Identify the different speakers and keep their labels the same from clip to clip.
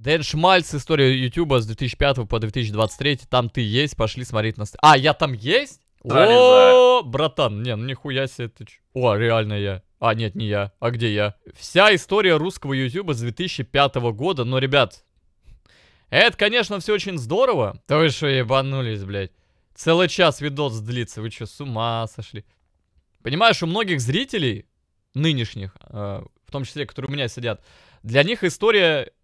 Speaker 1: Дэн Шмальц, история Ютуба с 2005 по 2023. Там ты есть, пошли смотреть на... А, я там есть? О, братан, не, ну нихуя себе ты ч... О, реально я. А, нет, не я. А где я? Вся история русского Ютуба с 2005 года. Но, ну, ребят, это, конечно, все очень здорово. Да вы что, ебанулись, блядь. Целый час видос длится. Вы что, с ума сошли? Понимаешь, у многих зрителей, нынешних, э, в том числе, которые у меня сидят, для них история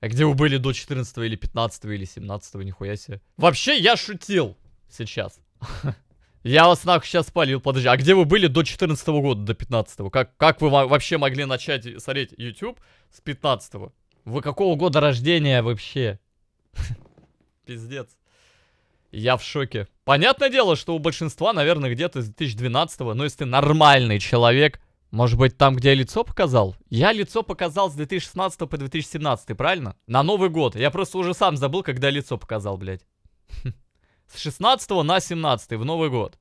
Speaker 1: А где вы были до 14 или 15 или 17 нихуя себе. Вообще, я шутил сейчас. Я вас нахуй сейчас спалил, подожди. А где вы были до 14 года, до 15 Как, как вы вообще могли начать смотреть YouTube с 15 Вы какого года рождения вообще? Пиздец. Я в шоке. Понятное дело, что у большинства, наверное, где-то с 2012 но если ты нормальный человек, может быть, там, где я лицо показал? Я лицо показал с 2016 по 2017, правильно? На Новый год. Я просто уже сам забыл, когда лицо показал, блядь. С 16 на 17 в Новый год.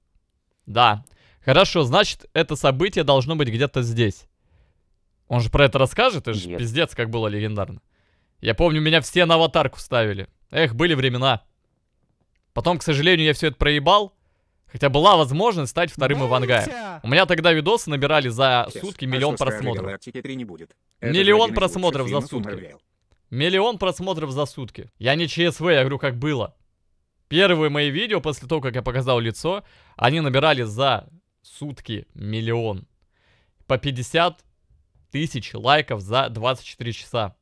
Speaker 1: Да. Хорошо, значит, это событие должно быть где-то здесь. Он же про это расскажет, это же Нет. пиздец, как было легендарно. Я помню, меня все на аватарку ставили. Эх, были времена. Потом, к сожалению, я все это проебал, Хотя была возможность стать вторым Ивангаем. У меня тогда видосы набирали за сутки миллион просмотров.
Speaker 2: не будет. Миллион просмотров за сутки.
Speaker 1: Миллион просмотров за сутки. Я не ЧСВ, я говорю, как было. Первые мои видео, после того, как я показал лицо, они набирали за сутки миллион. По 50 тысяч лайков за 24 часа.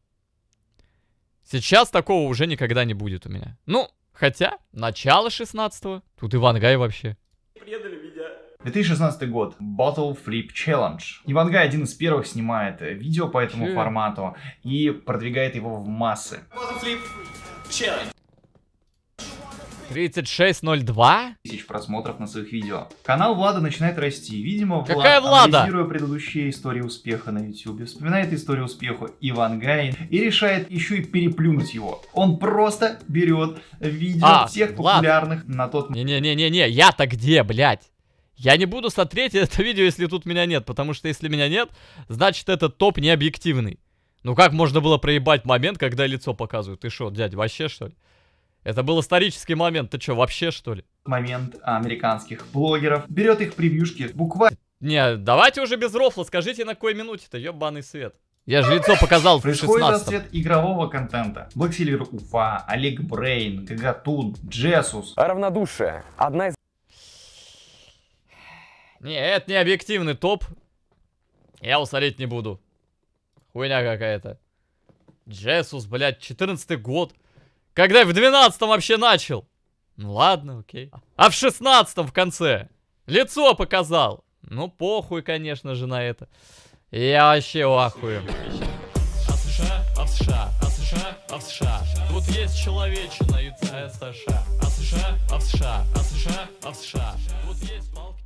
Speaker 1: Сейчас такого уже никогда не будет у меня. Ну, хотя, начало 16-го, тут Ивангай вообще. 2016 год.
Speaker 2: Bottle Flip Challenge. Ивангай один из первых снимает э, видео по этому Че? Хм. формату и продвигает его в массы. 36.02? Тысяч просмотров на своих видео. Канал Влада начинает расти. Видимо, Какая Влад, Влада? анализируя предыдущие истории успеха на YouTube, вспоминает историю успеха Иван Гай и решает еще и переплюнуть его. Он просто берет видео а, всех Влад. популярных
Speaker 1: на тот момент. Не-не-не-не, я-то где, блядь? Я не буду смотреть это видео, если тут меня нет, потому что если меня нет, значит этот топ не объективный. Ну как можно было проебать момент, когда лицо показывают? Ты что, дядь, вообще что ли? Это был исторический момент, ты что, вообще что ли?
Speaker 2: Момент американских
Speaker 1: блогеров, берет их превьюшки, буквально... Не, давайте уже без рофла, скажите на какой минуте-то, ебаный свет. Я же лицо показал в Происходит расцвет
Speaker 2: игрового контента. Black Уфа, Олег Брейн, Гагатун,
Speaker 1: Джесус. Равнодушие. Одна из не, это не объективный топ. Я усолить не буду. Хуйня какая-то. Джессус, блядь, 14 год. Когда я в 12 вообще начал? Ну ладно, окей. А в 16 в конце? Лицо показал. Ну похуй, конечно же, на это. Я вообще ахую. А, а, а, а в США, Тут есть человечина и э, США. А США, а в США, а США, а в США. Тут есть палки.